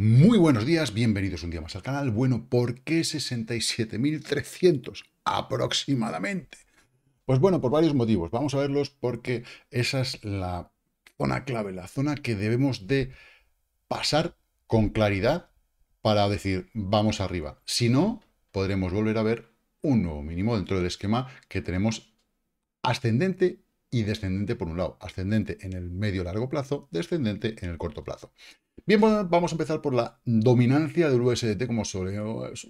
Muy buenos días, bienvenidos un día más al canal. Bueno, ¿por qué 67.300 aproximadamente? Pues bueno, por varios motivos. Vamos a verlos porque esa es la zona clave, la zona que debemos de pasar con claridad para decir, vamos arriba. Si no, podremos volver a ver un nuevo mínimo dentro del esquema que tenemos ascendente y descendente por un lado, ascendente en el medio-largo plazo, descendente en el corto plazo. Bien, vamos a empezar por la dominancia del USDT como solemos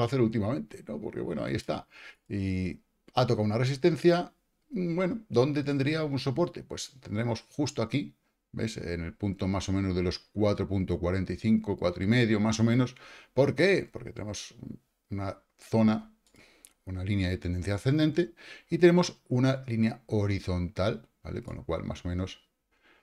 hacer últimamente, ¿no? Porque bueno, ahí está. Y ha tocado una resistencia, bueno, ¿dónde tendría un soporte? Pues tendremos justo aquí, ¿ves? En el punto más o menos de los 4.45, 4.5 más o menos. ¿Por qué? Porque tenemos una zona una línea de tendencia ascendente y tenemos una línea horizontal, ¿vale? Con lo cual, más o menos,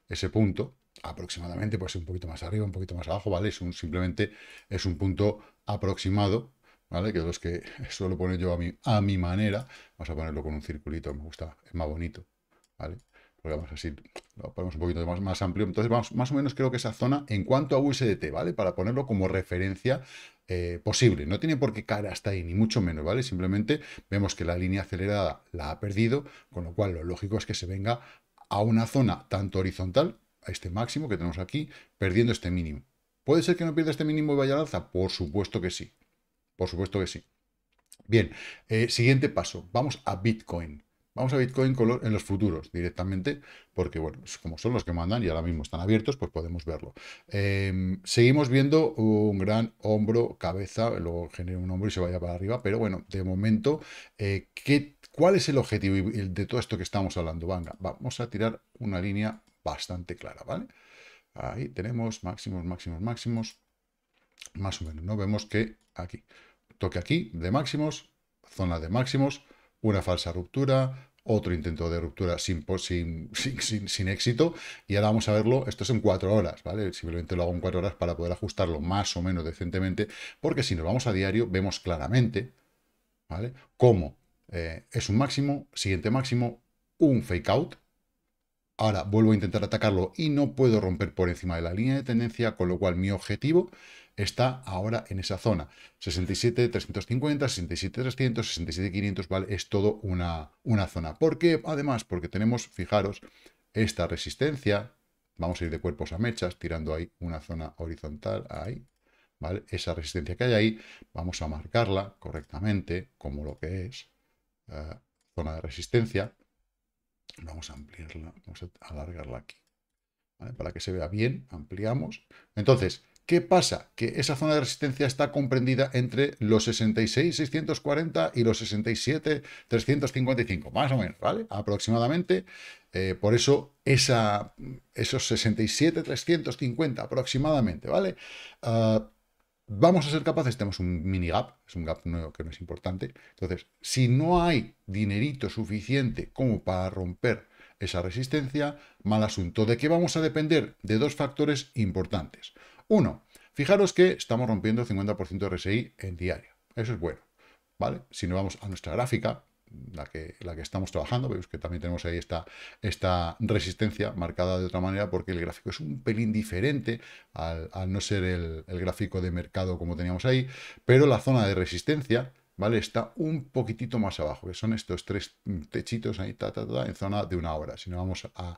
ese punto, aproximadamente, pues un poquito más arriba, un poquito más abajo, ¿vale? Es un, simplemente es un punto aproximado, ¿vale? Que los que suelo poner yo a mi, a mi manera. Vamos a ponerlo con un circulito, me gusta, es más bonito, ¿vale? porque vamos así, lo ponemos un poquito más, más amplio. Entonces, vamos, más o menos creo que esa zona en cuanto a USDT, ¿vale? Para ponerlo como referencia eh, posible. No tiene por qué caer hasta ahí, ni mucho menos, ¿vale? Simplemente vemos que la línea acelerada la ha perdido, con lo cual lo lógico es que se venga a una zona tanto horizontal, a este máximo que tenemos aquí, perdiendo este mínimo. ¿Puede ser que no pierda este mínimo y vaya al alza? Por supuesto que sí. Por supuesto que sí. Bien, eh, siguiente paso. Vamos a Bitcoin. Vamos a Bitcoin Color en los futuros directamente, porque bueno, pues como son los que mandan y ahora mismo están abiertos, pues podemos verlo. Em, seguimos viendo un gran hombro, cabeza, luego genera un hombro y se vaya para arriba, pero bueno, de momento, eh, ¿cuál es el objetivo de todo esto que estamos hablando? Venga, vamos a tirar una línea bastante clara, ¿vale? Ahí tenemos máximos, máximos, máximos, más o menos, ¿no? Vemos que aquí, toque aquí de máximos, zona de máximos, una falsa ruptura, otro intento de ruptura sin, sin, éxito. Y ahora vamos a verlo, esto es en cuatro horas, ¿vale? Simplemente lo hago en cuatro horas para poder ajustarlo más o menos decentemente, porque si nos vamos a diario vemos claramente, ¿vale? Cómo eh, es un máximo, siguiente máximo, un fake out, Ahora vuelvo a intentar atacarlo y no puedo romper por encima de la línea de tendencia, con lo cual mi objetivo está ahora en esa zona. 67, 350, 67, ¿vale? Es todo una, una zona. ¿Por qué? Además, porque tenemos, fijaros, esta resistencia. Vamos a ir de cuerpos a mechas, tirando ahí una zona horizontal, ahí, ¿vale? Esa resistencia que hay ahí, vamos a marcarla correctamente como lo que es eh, zona de resistencia. Vamos a ampliarla, vamos a alargarla aquí. Para que se vea bien, ampliamos. Entonces, ¿qué pasa? Que esa zona de resistencia está comprendida entre los 66,640 y los 67,355, más o menos, ¿vale? Aproximadamente. Eh, por eso, esa, esos 67,350 aproximadamente, ¿vale? Ah, vamos a ser capaces, tenemos un mini gap, es un gap nuevo que no es importante. Entonces, si no hay dinerito suficiente como para romper esa resistencia, mal asunto. ¿De qué vamos a depender? De dos factores importantes. Uno, fijaros que estamos rompiendo 50% de RSI en diario. Eso es bueno, ¿vale? Si nos vamos a nuestra gráfica, la que, la que estamos trabajando, vemos que también tenemos ahí esta, esta resistencia marcada de otra manera porque el gráfico es un pelín diferente al, no ser el, gráfico de mercado como teníamos ahí, pero la zona de resistencia ¿vale? está un poquitito más abajo, que son estos tres techitos ahí en zona de una hora. Si no vamos a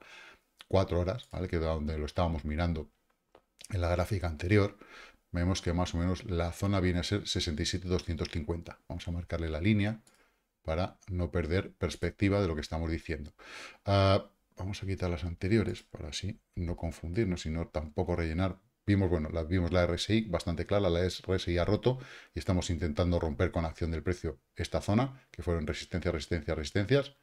cuatro horas, ¿vale? que es donde lo estábamos mirando en la gráfica anterior, vemos que más o menos la zona viene a ser 67.250. Vamos a marcarle la línea para no perder perspectiva de lo que estamos diciendo. Ah, vamos a quitar las anteriores para así no confundirnos, sino tampoco rellenar. Vimos, bueno, la, vimos la RSI bastante clara, la RSI ha roto y estamos intentando romper con acción del precio esta zona, que fueron resistencia, resistencia, resistencias.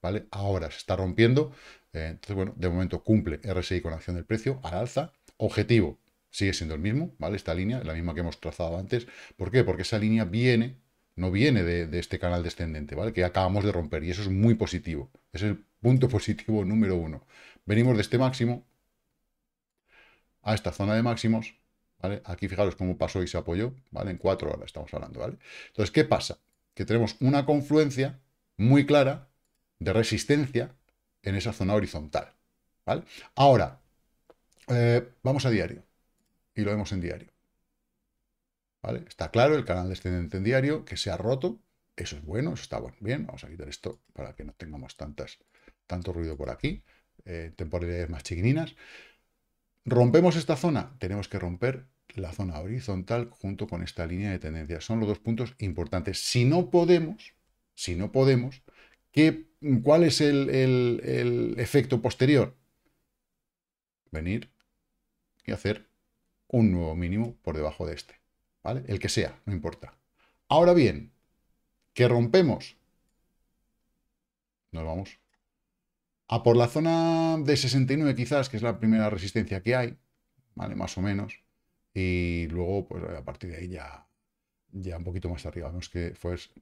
¿Vale? Ahora se está rompiendo. Eh, entonces, bueno, de momento cumple RSI con acción del precio al alza. Objetivo sigue siendo el mismo, ¿vale? Esta línea, la misma que hemos trazado antes. ¿Por qué? Porque esa línea viene no viene de, este canal descendente, ¿vale? Que acabamos de romper y eso es muy positivo. Es el punto positivo número uno. Venimos de este máximo a esta zona de máximos, ¿vale? Aquí fijaros cómo pasó y se apoyó, ¿vale? En cuatro horas estamos hablando, ¿vale? Entonces, ¿qué pasa? Que tenemos una confluencia muy clara de resistencia en esa zona horizontal, ¿vale? Ahora, eh, vamos a diario y lo vemos en diario. Está claro, el canal descendente en diario, que se ha roto, eso es bueno, está Bien, vamos a quitar esto para que no tengamos tantas, tanto ruido por aquí, eh, temporalidades más chiquininas. ¿Rompemos esta zona? Tenemos que romper la zona horizontal junto con esta línea de tendencia. Son los dos puntos importantes. Si no podemos, si no podemos, ¿cuál es el efecto posterior? Venir y hacer un nuevo mínimo por debajo de este. El que sea, no importa. Ahora bien, que rompemos, nos vamos a por la zona de 69 quizás, que es la primera resistencia que hay, ¿vale? Más o menos. Y luego, pues a partir de ahí ya, ya un poquito más arriba. Vemos que fue este,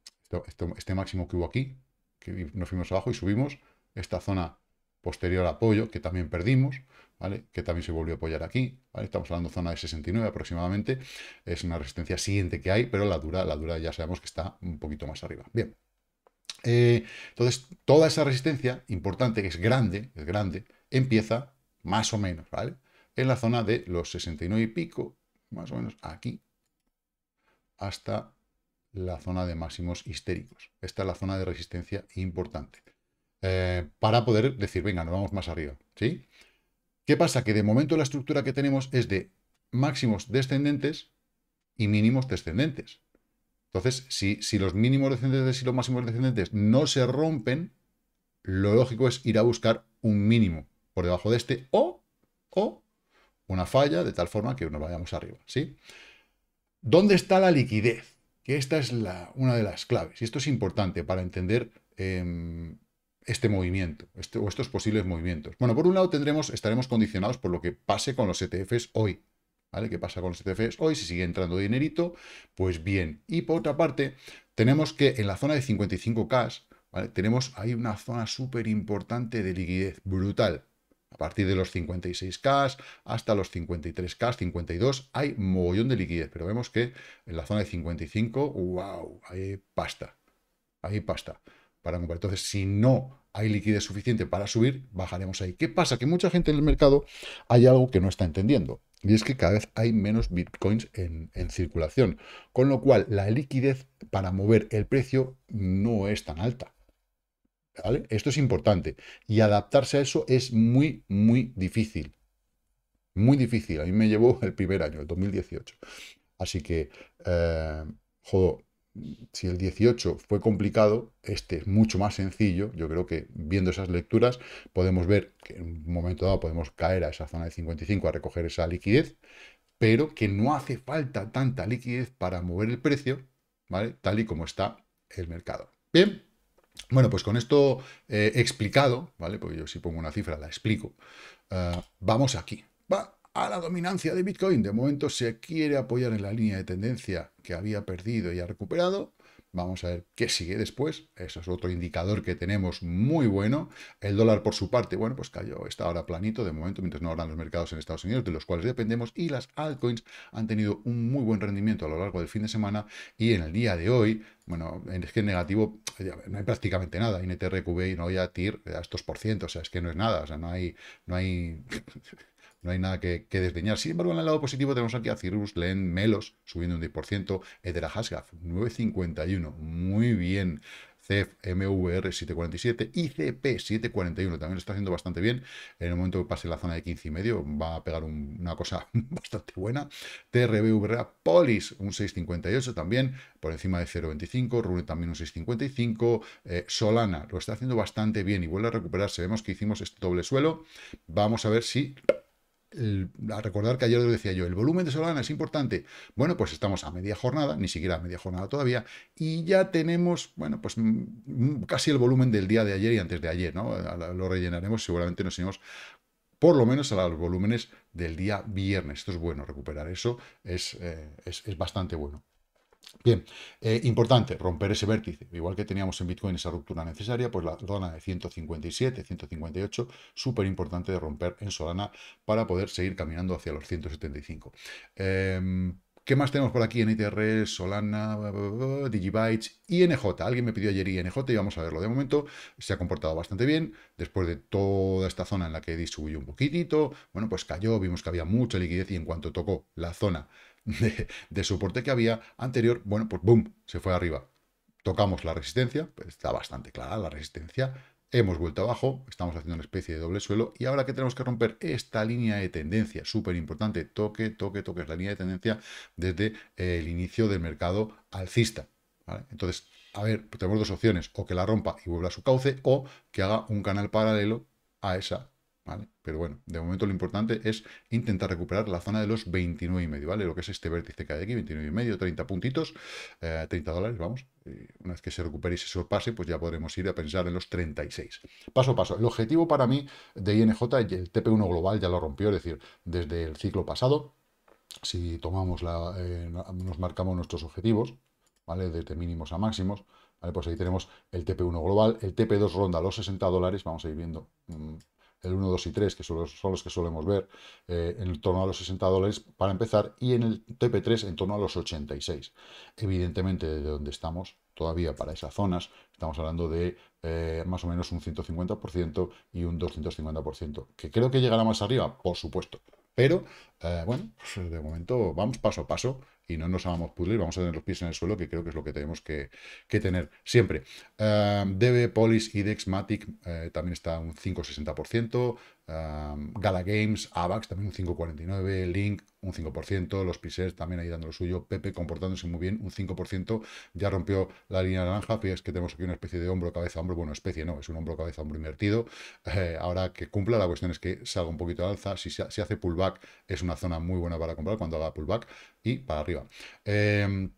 este máximo que hubo aquí, que nos fuimos abajo y subimos. Esta zona posterior apoyo, que también perdimos, ¿vale? que también se volvió a apoyar aquí, estamos hablando zona de 69 aproximadamente, es una resistencia siguiente que hay, pero la dura, la dura ya sabemos que está un poquito más arriba. Bien, eh, entonces toda esa resistencia importante, que es grande, es grande, empieza más o menos, ¿vale? En la zona de los 69 y pico, más o menos aquí, hasta la zona de máximos histéricos. Esta es la zona de resistencia importante. Eh, para poder decir, venga, nos vamos más arriba. ¿sí? ¿Qué pasa? Que de momento la estructura que tenemos es de máximos descendentes y mínimos descendentes. Entonces, si, si los mínimos descendentes y los máximos descendentes no se rompen, lo lógico es ir a buscar un mínimo por debajo de este o, o una falla de tal forma que nos vayamos arriba. ¿sí? ¿Dónde está la liquidez? Que esta es la, una de las claves. Y esto es importante para entender em, este movimiento este, o estos posibles movimientos. Bueno, por un lado tendremos, estaremos condicionados por lo que pase con los ETFs hoy. ¿Vale? ¿Qué pasa con los ETFs hoy? Si sigue entrando dinerito, pues bien. Y por otra parte, tenemos que en la zona de 55K, ¿vale? tenemos ahí una zona súper importante de liquidez, brutal. A partir de los 56K hasta los 53K, 52, hay mogollón de liquidez, pero vemos que en la zona de 55, wow, hay pasta, hay pasta para comprar. Entonces, si no hay liquidez suficiente para subir, bajaremos ahí. ¿Qué pasa? Que mucha gente en el mercado hay algo que no está entendiendo. Y es que cada vez hay menos bitcoins en, circulación. Con lo cual, la liquidez para mover el precio no es tan alta. Esto es importante. Y adaptarse a eso es muy, muy difícil. Muy difícil. A mí me llevó el primer año, el 2018. Así que, eh, joder, si el 18 fue complicado, este es mucho más sencillo. Yo creo que viendo esas lecturas podemos ver que en un momento dado podemos caer a esa zona de 55 a recoger esa liquidez, pero que no hace falta tanta liquidez para mover el precio, ¿vale? Tal y como está el mercado. Bien, bueno, pues con esto eh, explicado, ¿vale? Porque yo si pongo una cifra la explico. Ah, vamos aquí. Va, a la dominancia de Bitcoin. De momento se quiere apoyar en la línea de tendencia que había perdido y ha recuperado. Vamos a ver qué sigue después. Eso es otro indicador que tenemos muy bueno. El dólar, por su parte, bueno, pues cayó, está ahora planito de momento, mientras no abran los mercados en Estados Unidos, de los cuales dependemos. Y las altcoins han tenido un muy buen rendimiento a lo largo del fin de semana. Y en el día de hoy, bueno, es que en negativo no hay prácticamente nada. no no a TIR, a estos por ciento. O sea, es que no es nada. O sea, no hay, no hay no hay nada que, desdeñar. Sin embargo, en el lado positivo tenemos aquí a Cirrus, Len, Melos, subiendo un 10%, Edera Hasgaf, 9,51, muy bien. CEF MVR 747 y CP 741 también lo está haciendo bastante bien. En el momento que pase la zona de 15 y medio va a pegar una cosa bastante buena. TRBVRA Polis un 658 también por encima de 0.25, Rune también un 6.55, eh, Solana lo está haciendo bastante bien y vuelve a recuperarse. Vemos que hicimos este doble suelo. Vamos a ver si a recordar que ayer lo decía yo, el volumen de Solana es importante. Bueno, pues estamos a media jornada, ni siquiera a media jornada todavía, y ya tenemos, bueno, pues mm, mm, casi el volumen del día de ayer y antes de ayer, ¿no? Lo rellenaremos, seguramente nos iremos por lo menos a los volúmenes del día viernes. Esto es bueno, recuperar eso es, eh, es bastante bueno. Bien, eh, importante romper ese vértice. Igual que teníamos en Bitcoin esa ruptura necesaria, pues la zona de 157, 158, súper importante de romper en Solana para poder seguir caminando hacia los 175. ¿Qué más tenemos por aquí? en NTR, Solana, Digibytes, INJ. Alguien me pidió ayer INJ y vamos a verlo. De momento se ha comportado bastante bien. Después de toda esta zona en la que disminuyó un poquitito, bueno, pues cayó, vimos que había mucha liquidez y en cuanto tocó la zona de, soporte que había anterior, bueno, pues boom, se fue arriba. Tocamos la resistencia, pues, está bastante clara la resistencia, hemos vuelto abajo, estamos haciendo una especie de doble suelo y ahora que tenemos que romper esta línea de tendencia, súper importante, toque, toque, toque, es la línea de tendencia desde eh, el inicio del mercado alcista. Entonces, a ver, tenemos dos opciones, o que la rompa y vuelva a su cauce, o que haga un canal paralelo a esa pero bueno, de momento lo importante es intentar recuperar la zona de los 29,5, ¿vale? Lo que es este vértice que hay aquí, 29,5, 30 puntitos, 30 eh, dólares, vamos. Eh, una vez que se recupere y se sorpase, pues ya podremos ir a pensar en los 36. Paso a paso. El objetivo para mí de INJ, el TP1 global ya lo rompió, es decir, desde el ciclo pasado, si tomamos la, eh, nos marcamos nuestros objetivos, ¿vale? Desde mínimos a máximos, ¿vale? Pues ahí tenemos el TP1 global, el TP2 ronda los 60 dólares, vamos a ir viendo... Mm, el 1, 2 y 3, que son los, que solemos ver, eh, en torno a los 60 dólares para empezar, y en el TP3 en torno a los 86. Evidentemente, de donde estamos todavía para esas zonas, estamos hablando de eh, más o menos un 150% y un 250%, que creo que llegará más arriba, por supuesto. Pero, eh, bueno, pues, de momento vamos paso a paso y no nos a pudrir, vamos a tener los pies en el suelo, que creo que es lo que tenemos que, tener siempre. debe eh, DB, Polis, IDEX, Matic, eh, también está un 5-60%, Gala Games, AVAX también un 5,49%, Link un 5%, los Pisers también ahí dando lo suyo, Pepe comportándose muy bien, un 5%, ya rompió la línea naranja, fíjate que tenemos aquí una especie de hombro, cabeza, hombro, bueno, especie no, es un hombro, cabeza, hombro invertido, eh, ahora que cumpla, la cuestión es que salga un poquito de alza, si, se, hace pullback es una zona muy buena para comprar cuando haga pullback y para arriba. Em,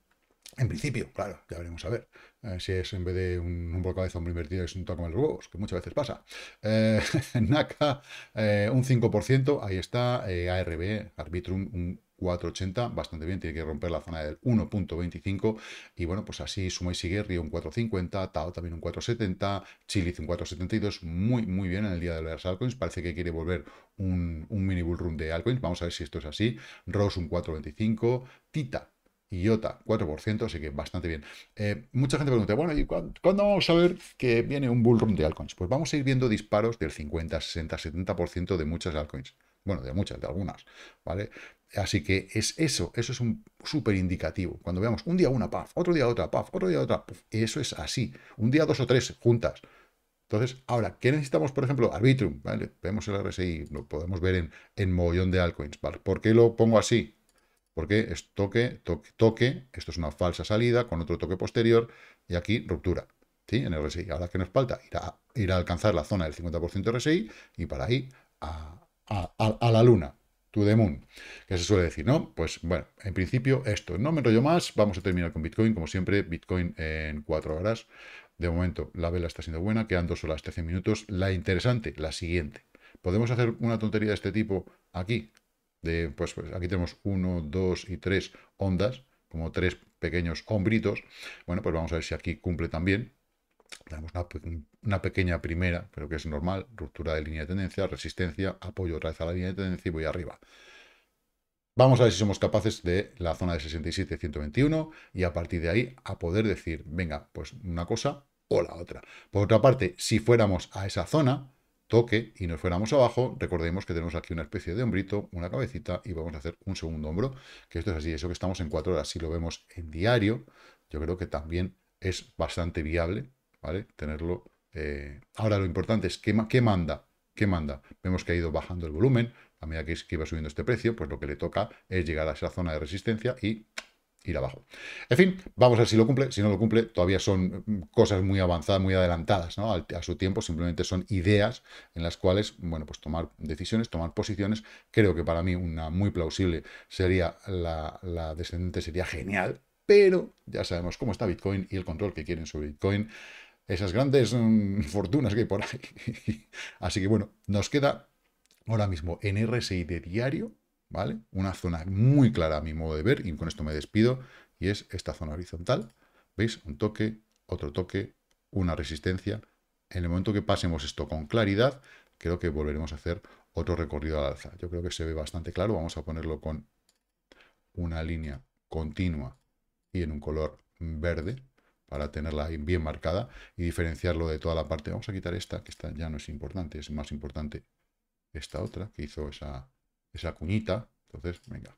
en principio, claro, ya veremos a ver. Eh, si es en vez de un, un volcado de zombie invertido, es un toque los huevos, que muchas veces pasa. Eh, NACA, eh, un 5%, ahí está. Eh, ARB, Arbitrum, un 4,80, bastante bien, tiene que romper la zona del 1.25 y bueno, pues así suma y sigue, Río un 4.50, Tao también un 4.70, Chile un 4.72, muy muy bien en el día de las altcoins, parece que quiere volver un, mini bull run de altcoins, vamos a ver si esto es así, Rose un 4.25, Tita IOTA 4%, así que bastante bien. Eh, mucha gente pregunta, bueno, ¿y cuándo, vamos a ver que viene un bull de altcoins? Pues vamos a ir viendo disparos del 50, 60, 70% de muchas altcoins. Bueno, de muchas, de algunas, ¿vale? Así que es eso, eso es un súper indicativo. Cuando veamos un día una, paf, otro día otra, paf, otro día otra, puff, eso es así. Un día dos o tres juntas. Entonces, ahora, ¿qué necesitamos, por ejemplo? Arbitrum, ¿vale? Vemos el RSI, lo podemos ver en, en mogollón de altcoins, ¿Por qué lo pongo así? Porque es toque, toque, toque, esto es una falsa salida con otro toque posterior y aquí ruptura. ¿sí? En el RSI. Ahora que nos falta ir a, a alcanzar la zona del 50% RSI y para ahí a, la luna, to the moon, que se suele decir, ¿no? Pues bueno, en principio esto. No me enrollo más, vamos a terminar con Bitcoin, como siempre, Bitcoin en cuatro horas. De momento, la vela está siendo buena, quedan dos horas 13 minutos. La interesante, la siguiente. ¿Podemos hacer una tontería de este tipo aquí? Pues, pues, aquí tenemos 1, 2 y 3 ondas, como tres pequeños hombritos. Bueno, pues vamos a ver si aquí cumple también. Tenemos una, pequeña primera, pero que es normal, ruptura de línea de tendencia, resistencia, apoyo otra vez a la línea de tendencia y voy arriba. Vamos a ver si somos capaces de la zona de 67-121 y a partir de ahí a poder decir, venga, pues una cosa o la otra. Por otra parte, si fuéramos a esa zona, toque y nos fuéramos abajo, recordemos que tenemos aquí una especie de hombrito, una cabecita y vamos a hacer un segundo hombro, que esto es así, eso que estamos en cuatro horas, si lo vemos en diario, yo creo que también es bastante viable, ¿vale? Tenerlo. Eh, ahora lo importante es qué, manda, qué manda. Vemos que ha ido bajando el volumen, a medida que iba subiendo este precio, pues lo que le toca es llegar a esa zona de resistencia y ir abajo. En fin, vamos a ver si lo cumple. Si no lo cumple, todavía son mm, cosas muy avanzadas, muy adelantadas ¿no? a, su tiempo. Simplemente son ideas en las cuales, bueno, pues tomar decisiones, tomar posiciones. Creo que para mí una muy plausible sería la, descendente, sería genial. Pero ya sabemos cómo está Bitcoin y el control que quieren sobre Bitcoin. Esas grandes mm, fortunas que hay por ahí. Así que bueno, nos queda ahora mismo en RSI de diario ¿vale? Una zona muy clara a mi modo de ver, y con esto me despido, y es esta zona horizontal. ¿Veis? Un toque, otro toque, una resistencia. En el momento que pasemos esto con claridad, creo que volveremos a hacer otro recorrido al alza. Yo creo que se ve bastante claro. Vamos a ponerlo con una línea continua y en un color verde para tenerla bien marcada y diferenciarlo de toda la parte. Vamos a quitar esta, que esta ya no es importante, es más importante esta otra que hizo esa, esa cuñita. Entonces, venga,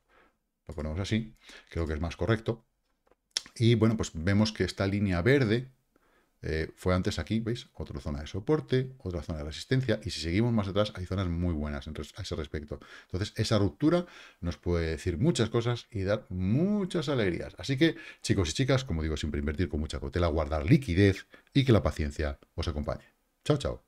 lo ponemos así. Creo que es más correcto. Y bueno, pues vemos que esta línea verde eh, fue antes aquí, ¿veis? Otra zona de soporte, otra zona de resistencia, y si seguimos más atrás hay zonas muy buenas a ese respecto. Entonces, esa ruptura nos puede decir muchas cosas y dar muchas alegrías. Así que, chicos y chicas, como digo, siempre invertir con mucha cautela, guardar liquidez y que la paciencia os acompañe. Chao, chao.